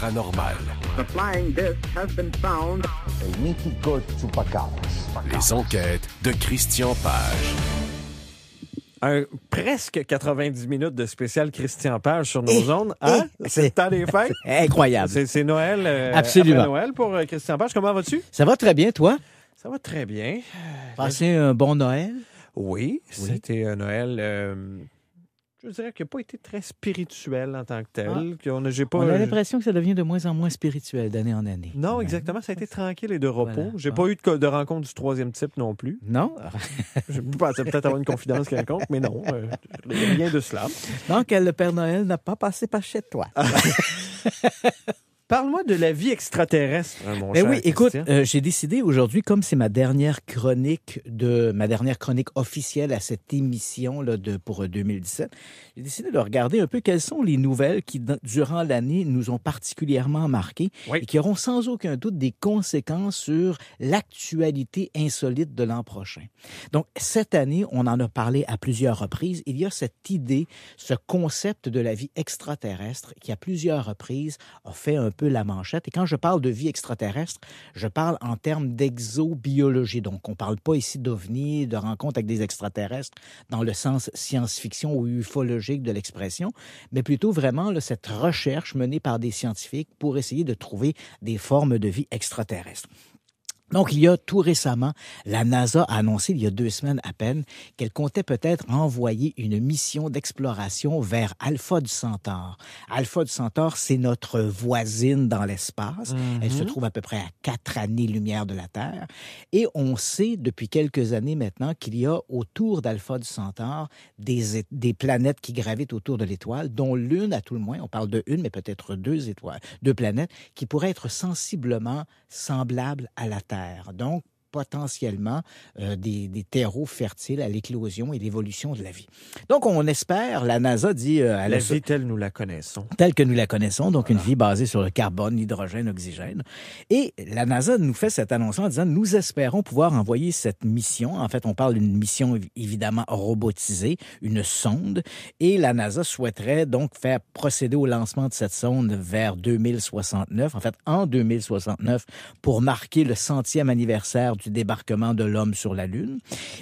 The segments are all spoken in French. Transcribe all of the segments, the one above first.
paranormal. Les enquêtes de Christian Page. Un, presque 90 minutes de spécial Christian Page sur nos zones. Eh, eh, hein? C'est le temps des fêtes. Incroyable. C'est Noël. Euh, Absolument. Noël pour euh, Christian Page. Comment vas-tu? Ça va très bien, toi? Ça va très bien. Passez un bon Noël? Oui, c'était un Noël. Euh, je dirais qu'il n'a pas été très spirituel en tant que tel. Ah. On, pas, a l'impression que ça devient de moins en moins spirituel d'année en année. Non, exactement. Ça a été tranquille et de repos. J'ai pas ah. eu de, rencontre du troisième type non plus. Non. je pensais peut-être avoir une confidence quelconque, mais non. Euh, rien de cela. Donc, euh, le Père Noël n'a pas passé par chez toi. Parle-moi de la vie extraterrestre, ah, et ben oui, écoute, euh, j'ai décidé aujourd'hui, comme c'est ma dernière chronique de ma dernière chronique officielle à cette émission là de pour 2017, euh, j'ai décidé de regarder un peu quelles sont les nouvelles qui durant l'année nous ont particulièrement marquées et qui auront sans aucun doute des conséquences sur l'actualité insolite de l'an prochain. Donc cette année, on en a parlé à plusieurs reprises. Il y a cette idée, ce concept de la vie extraterrestre qui à plusieurs reprises a fait un la manchette. Et quand je parle de vie extraterrestre, je parle en termes d'exobiologie. Donc, on ne parle pas ici d'ovnis, de rencontres avec des extraterrestres dans le sens science-fiction ou ufologique de l'expression, mais plutôt vraiment cette recherche menée par des scientifiques pour essayer de trouver des formes de vie extraterrestre. Donc, il y a tout récemment, la NASA a annoncé, il y a deux semaines à peine, qu'elle comptait peut-être envoyer une mission d'exploration vers Alpha du Centaure. Alpha du Centaure, c'est notre voisine dans l'espace. Elle se mhm. trouve à peu près à quatre années-lumière de la Terre. Et on sait depuis quelques années maintenant qu'il y a autour d'Alpha du Centaure des, des, planètes qui gravitent autour de l'étoile, dont l'une à tout le moins, on parle de une, mais peut-être deux étoiles, deux planètes, qui pourraient être sensiblement semblables à la Terre. Donc, potentiellement euh, des, terreaux fertiles à l'éclosion et l'évolution de la vie. Donc, on espère, la NASA dit... à euh, la, la vie telle nous la connaissons. Telle que nous la connaissons, donc une vie basée sur le carbone, l'hydrogène, l'oxygène. Et la NASA nous fait cette annonce en disant, nous espérons pouvoir envoyer cette mission. En fait, on parle d'une mission évidemment robotisée, une sonde. Et la NASA souhaiterait donc faire procéder au lancement de cette sonde vers 2069, en fait en 2069, pour marquer le centième anniversaire du débarquement de l'homme sur la Lune.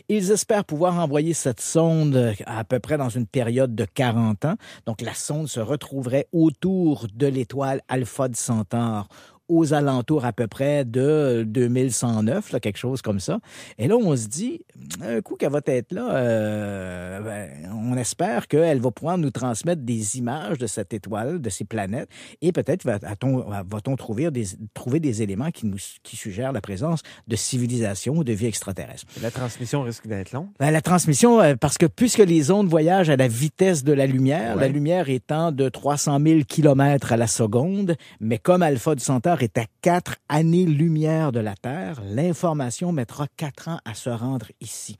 Ils espèrent pouvoir envoyer cette sonde euh, à peu près dans une période de 40 ans. Donc la sonde se retrouverait autour de l'étoile Alpha de Centaure aux alentours à peu près de 2109, quelque chose comme ça. Et là, on se dit, un coup qu'elle va être là, euh, ben, on espère qu'elle va pouvoir nous transmettre des images de cette étoile, de ces planètes, et peut-être va-t-on trouver des, trouver des éléments qui nous qui suggèrent la présence de civilisation ou de vie extraterrestre. La transmission risque d'être longue? Ben, la transmission, euh, parce que puisque les ondes voyagent à la vitesse de la lumière, la lumière étant de 300 000 km à la seconde, mais comme Alpha du Centaure est à quatre années-lumière de la Terre. L'information mettra quatre ans à se rendre ici.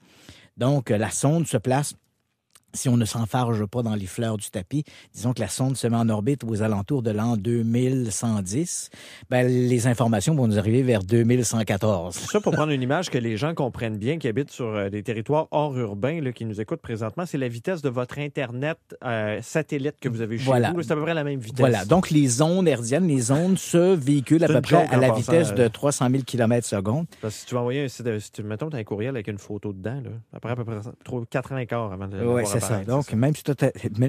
Donc, la sonde se place si on ne s'enfarge pas dans les fleurs du tapis, disons que la sonde se met en orbite aux alentours de l'an 2110, ben, les informations vont nous arriver vers 2114. Ça, pour prendre une image que les gens comprennent bien, qui habitent sur euh, des territoires hors urbains, là, qui nous écoutent présentement, c'est la vitesse de votre Internet euh, satellite que vous avez chez vous. C'est à peu près la même vitesse. Voilà. Donc, les ondes herdiennes, les ondes se véhiculent à peu près à la vitesse de 300 000 km secondes. si tu vas envoyer un, euh, si tu, mettons, un courriel avec une photo dedans, après à peu près 4 ans quart avant de donc, même si tu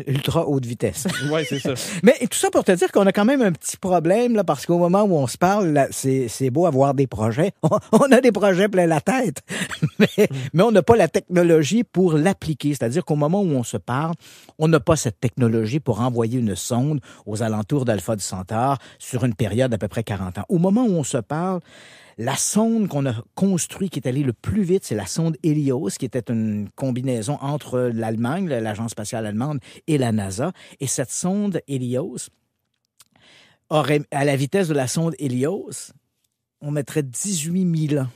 ultra haute vitesse. Oui, c'est ça. Mais tout ça pour te dire qu'on a quand même un petit problème, là, parce qu'au moment où on se parle, c'est beau avoir des projets. On, a des projets plein la tête, mais, mm. mais on n'a pas la technologie pour l'appliquer. C'est-à-dire qu'au moment où on se parle, on n'a pas cette technologie pour envoyer une sonde aux alentours d'Alpha du Centaure sur une période d'à peu près 40 ans. Au moment où on se parle, la sonde qu'on a construite, qui est allée le plus vite, c'est la sonde Helios, qui était une combinaison entre l'Allemagne, l'Agence spatiale allemande, et la NASA. Et cette sonde Helios, aurait, à la vitesse de la sonde Helios, on mettrait 18 000 ans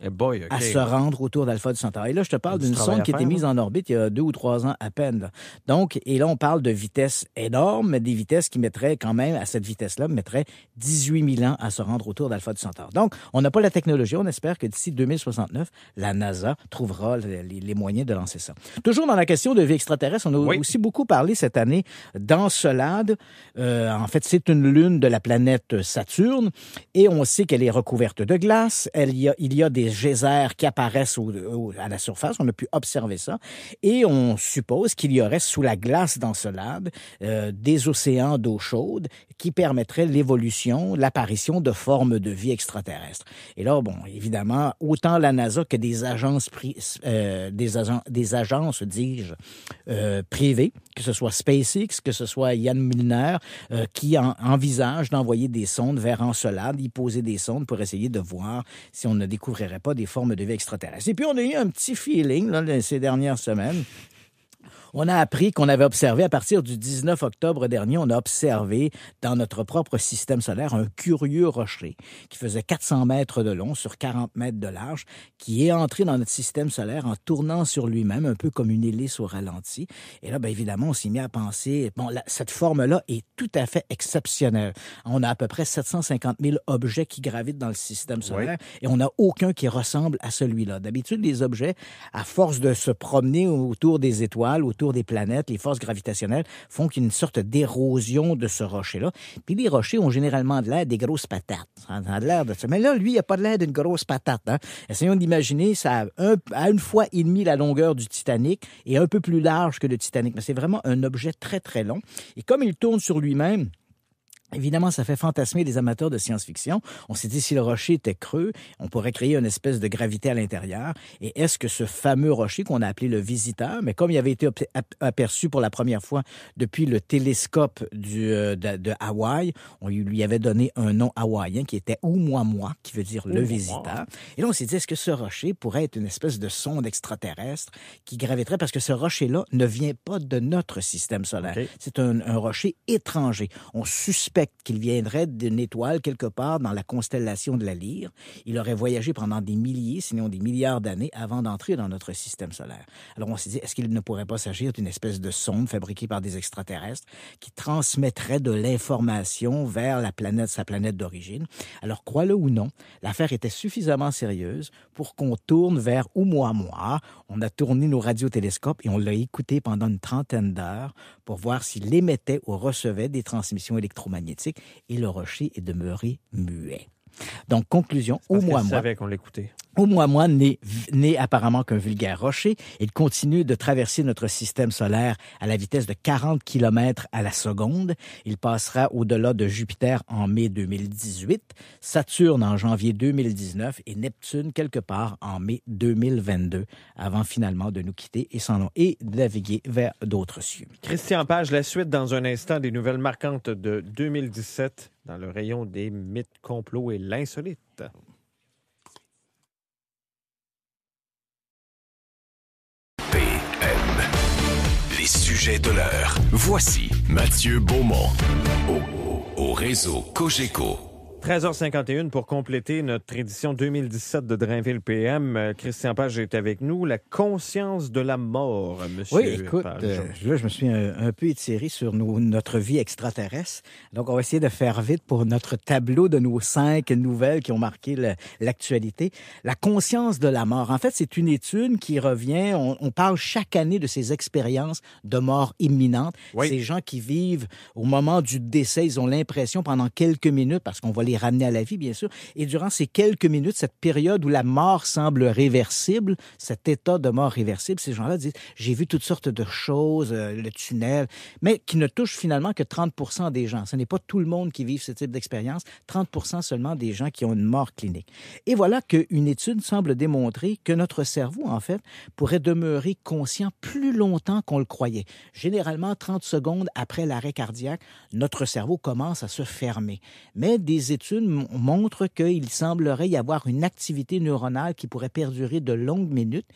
eh à se rendre autour d'Alpha du Centaure. Et là, je te parle d'une sonde qui a été mise hein? en orbite il y a deux ou trois ans à peine. Donc, et là, on parle de vitesses énormes, mais des vitesses qui mettraient quand même, à cette vitesse-là, mettraient 18 000 ans à se rendre autour d'Alpha du Centaure. Donc, on n'a pas la technologie. On espère que d'ici 2069, la NASA trouvera les, moyens de lancer ça. Toujours dans la question de vie extraterrestre, on a aussi beaucoup parlé cette année d'Encelade. Euh, en fait, c'est une lune de la planète Saturne et on sait qu'elle est recouverte de glace. Elle y a, il y a des des geysers qui apparaissent au, à la surface. On a pu observer ça. Et on suppose qu'il y aurait sous la glace d'Encelade euh, des océans d'eau chaude qui permettraient l'évolution, l'apparition de formes de vie extraterrestres. Et là, bon, évidemment, autant la NASA que des agences, euh, des, des agences, dis-je, euh, privées, que ce soit SpaceX, que ce soit Yann Milner, qui envisagent d'envoyer des sondes vers Encelade, y poser des sondes pour essayer de voir si on ne découvrirait pas des formes de vie extraterrestre. Et puis, on a eu un petit feeling ces dernières semaines on a appris qu'on avait observé à partir du 19 octobre dernier, on a observé dans notre propre système solaire un curieux rocher qui faisait 400 mètres de long sur 40 mètres de large, qui est entré dans notre système solaire en tournant sur lui-même, un peu comme une hélice au ralenti. Et là, bien évidemment, on s'est mis à penser, bon, cette forme-là est tout à fait exceptionnelle. On a à peu près 750 000 objets qui gravitent dans le système solaire et on n'a aucun qui ressemble à celui-là. D'habitude, les objets, à force de se promener autour des étoiles, autour des planètes, les forces gravitationnelles font qu'il une sorte d'érosion de ce rocher-là. Puis les rochers ont généralement de l'air des grosses patates. l'air de ça. Mais là, lui, il n'a pas de l'air d'une grosse patate. Hein. Essayons d'imaginer ça à une fois et demie la longueur du Titanic et un peu plus large que le Titanic. Mais c'est vraiment un objet très, très long. Et comme il tourne sur lui-même, Évidemment, ça fait fantasmer les amateurs de science-fiction. On s'est dit si le rocher était creux, on pourrait créer une espèce de gravité à l'intérieur. Et est-ce que ce fameux rocher qu'on a appelé le visiteur, mais comme il avait été aperçu pour la première fois depuis le télescope euh, de, Hawaï, on lui avait donné un nom hawaïen qui était Oumuamua, qui veut dire le visiteur. Et là, on s'est dit est-ce que ce rocher pourrait être une espèce de sonde extraterrestre qui graviterait parce que ce rocher-là ne vient pas de notre système solaire. C'est un, un rocher étranger. On suspecte qu'il viendrait d'une étoile quelque part dans la constellation de la Lyre. Il aurait voyagé pendant des milliers, sinon des milliards d'années avant d'entrer dans notre système solaire. Alors on s'est dit, est-ce qu'il ne pourrait pas s'agir d'une espèce de sonde fabriquée par des extraterrestres qui transmettrait de l'information vers la planète, sa planète d'origine? Alors crois-le ou non, l'affaire était suffisamment sérieuse pour qu'on tourne vers Oumuamua. On a tourné nos radiotélescopes et on l'a écouté pendant une trentaine d'heures pour voir s'il émettait ou recevait des transmissions électromagnétiques et le rocher est demeuré muet. Donc, conclusion, au moins moi. qu'on l'écoutait. Au moins, moi, n'est, apparemment qu'un vulgaire rocher, il continue de traverser notre système solaire à la vitesse de 40 km à la seconde. Il passera au-delà de Jupiter en mai 2018, Saturne en janvier 2019 et Neptune quelque part en mai 2022, avant finalement de nous quitter et s'en et de naviguer vers d'autres cieux. Christian Page, la suite dans un instant des nouvelles marquantes de 2017 dans le rayon des mythes, complots et l'insolite. PM. Les sujets de l'heure. Voici Mathieu Beaumont au, au réseau Cogeco. 13h51 pour compléter notre édition 2017 de Drainville PM. Euh, Christian Page est avec nous. La conscience de la mort, monsieur. Oui, écoute, euh, là, je me suis un, peu étiré sur notre vie extraterrestre. Donc, on va essayer de faire vite pour notre tableau de nos cinq nouvelles qui ont marqué l'actualité. La conscience de la mort. En fait, c'est une étude qui revient. On, parle chaque année de ces expériences de mort imminente. Ces gens qui vivent au moment du décès, ils ont l'impression pendant quelques minutes, parce qu'on voit les ramené à la vie, bien sûr. Et durant ces quelques minutes, cette période où la mort semble réversible, cet état de mort réversible, ces gens-là disent, j'ai vu toutes sortes de choses, euh, le tunnel, mais qui ne touche finalement que 30 des gens. Ce n'est pas tout le monde qui vit ce type d'expérience, 30 seulement des gens qui ont une mort clinique. Et voilà qu'une étude semble démontrer que notre cerveau, en fait, pourrait demeurer conscient plus longtemps qu'on le croyait. Généralement, 30 secondes après l'arrêt cardiaque, notre cerveau commence à se fermer. Mais des montre montrent qu'il semblerait y avoir une activité neuronale qui pourrait perdurer de longues minutes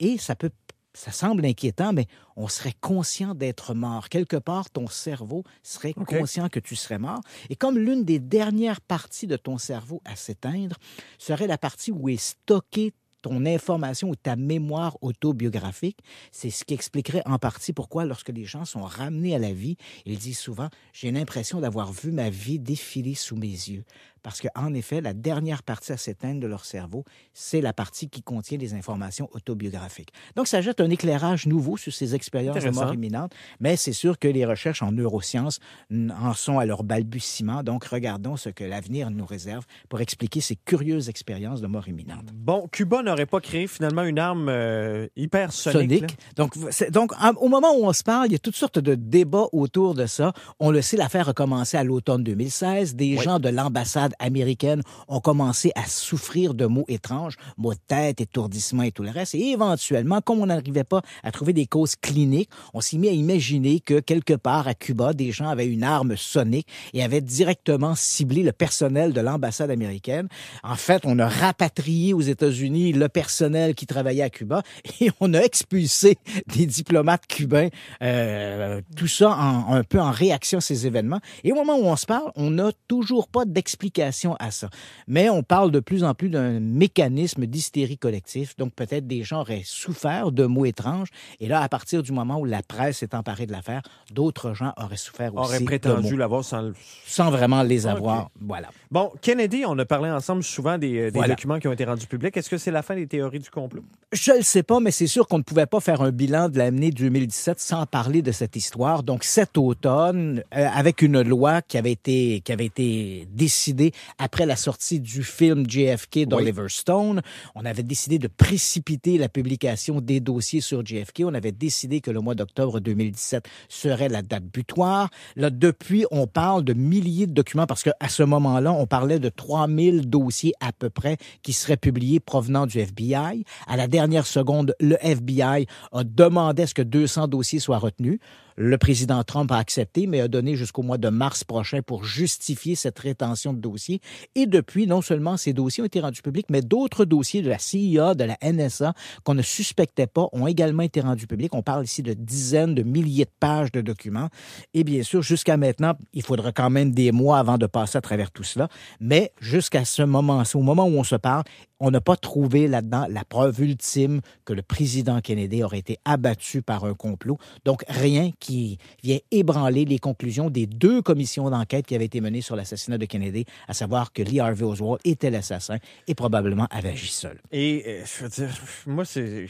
et ça peut ça semble inquiétant, mais on serait conscient d'être mort. Quelque part, ton cerveau serait conscient que tu serais mort. Et comme l'une des dernières parties de ton cerveau à s'éteindre serait la partie où est stockée ton information ou ta mémoire autobiographique. C'est ce qui expliquerait en partie pourquoi, lorsque les gens sont ramenés à la vie, ils disent souvent, j'ai l'impression d'avoir vu ma vie défiler sous mes yeux parce qu'en effet, la dernière partie à s'éteindre de leur cerveau, c'est la partie qui contient les informations autobiographiques. Donc, ça jette un éclairage nouveau sur ces expériences de mort imminente, mais c'est sûr que les recherches en neurosciences en sont à leur balbutiement. Donc, regardons ce que l'avenir nous réserve pour expliquer ces curieuses expériences de mort imminente. Bon, Cuba n'aurait pas créé finalement une arme euh, hypersonique. sonique. Donc, au moment où on se parle, il y a toutes sortes de débats autour de ça. On le sait, l'affaire a commencé à l'automne 2016. Des gens de l'ambassade américaines ont commencé à souffrir de mots étranges, maux de tête, étourdissement et tout le reste. Et éventuellement, comme on n'arrivait pas à trouver des causes cliniques, on s'est mis à imaginer que quelque part à Cuba, des gens avaient une arme sonique et avaient directement ciblé le personnel de l'ambassade américaine. En fait, on a rapatrié aux États-Unis le personnel qui travaillait à Cuba et on a expulsé des diplomates cubains. Euh, tout ça en, un peu en réaction à ces événements. Et au moment où on se parle, on n'a toujours pas d'explication à ça. Mais on parle de plus en plus d'un mécanisme d'hystérie collective, donc peut-être des gens auraient souffert de mots étranges, et là, à partir du moment où la presse s'est emparée de l'affaire, d'autres gens auraient souffert aussi. Auraient prétendu l'avoir sans... sans vraiment les avoir. Voilà. Bon, Kennedy, on a parlé ensemble souvent des, documents qui ont été rendus publics. Est-ce que c'est la fin des théories du complot? Je ne le sais pas, mais c'est sûr qu'on ne pouvait pas faire un bilan de l'année 2017 sans parler de cette histoire. Donc cet automne, euh, avec une loi qui avait été, qui avait été décidée après la sortie du film JFK d'Oliver Stone, on avait décidé de précipiter la publication des dossiers sur JFK. On avait décidé que le mois d'octobre 2017 serait la date butoir. Là, depuis, on parle de milliers de documents parce qu'à ce moment-là, on parlait de 3000 dossiers à peu près qui seraient publiés provenant du FBI. À la dernière seconde, le FBI a demandé à ce que 200 dossiers soient retenus. Le président Trump a accepté, mais a donné jusqu'au mois de mars prochain pour justifier cette rétention de dossiers. Et depuis, non seulement ces dossiers ont été rendus publics, mais d'autres dossiers de la CIA, e de la NSA, qu'on ne suspectait pas, ont également été rendus publics. On parle ici de dizaines, de milliers de pages de documents. Et bien sûr, jusqu'à maintenant, il faudra quand même des mois avant de passer à travers tout cela. Mais jusqu'à ce moment, au moment où on se parle, on n'a pas trouvé là-dedans la preuve ultime que le président Kennedy aurait été abattu par un complot. Donc, rien qui vient ébranler les conclusions des deux commissions d'enquête qui avaient été menées sur l'assassinat de Kennedy, à savoir que Lee Harvey Oswald était l'assassin et probablement avait agi seul. Et, euh, je veux dire, moi, c'est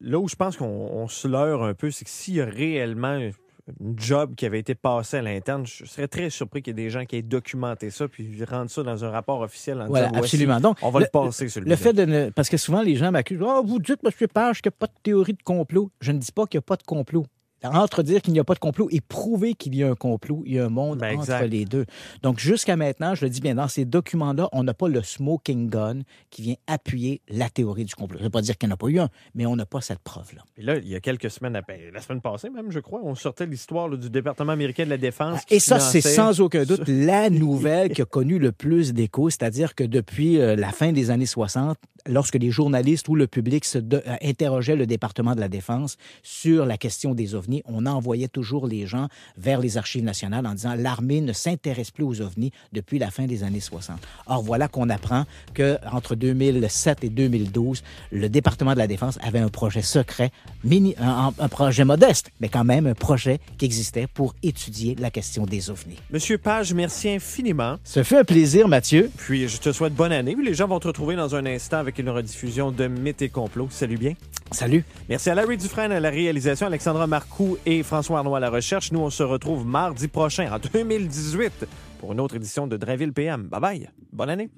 là où je pense qu'on se leurre un peu, c'est que s'il y a réellement job qui avait été passé à l'interne. Je serais très surpris qu'il y ait des gens qui aient documenté ça puis rendent ça dans un rapport officiel. En absolument. Donc, on va le, passer, celui Le fait de Parce que souvent, les gens m'accusent. Oh, vous dites, M. Page, qu'il n'y a pas de théorie de complot. Je ne dis pas qu'il n'y a pas de complot entre dire qu'il n'y a pas de complot et prouver qu'il y a un complot, il y a un monde ben, entre les deux. Donc, jusqu'à maintenant, je le dis bien, dans ces documents-là, on n'a pas le smoking gun qui vient appuyer la théorie du complot. Je ne veux pas dire qu'il n'y en a pas eu un, mais on n'a pas cette preuve-là. Et là, il y a quelques semaines, ben, la semaine passée même, je crois, on sortait l'histoire du département américain de la défense. Ah, et ça, c'est sans aucun doute la nouvelle qui a connu le plus d'écho, c'est-à-dire que depuis euh, la fin des années 60, lorsque les journalistes ou le public se euh, interrogeaient le département de la Défense sur la question des ovnis, on envoyait toujours les gens vers les archives nationales en disant l'armée ne s'intéresse plus aux ovnis depuis la fin des années 60. Or, voilà qu'on apprend que entre 2007 et 2012, le département de la Défense avait un projet secret, mini, un, projet modeste, mais quand même un projet qui existait pour étudier la question des ovnis. Monsieur Page, merci infiniment. Ce fut un plaisir, Mathieu. Puis je te souhaite bonne année. Les gens vont te retrouver dans un instant avec une rediffusion de Mythes et Complots. Salut bien. Salut. Merci à Larry Dufresne à la réalisation, Alexandra Marcoux et François arnaud à la recherche. Nous, on se retrouve mardi prochain, en 2018, pour une autre édition de Drainville PM. Bye bye. Bonne année.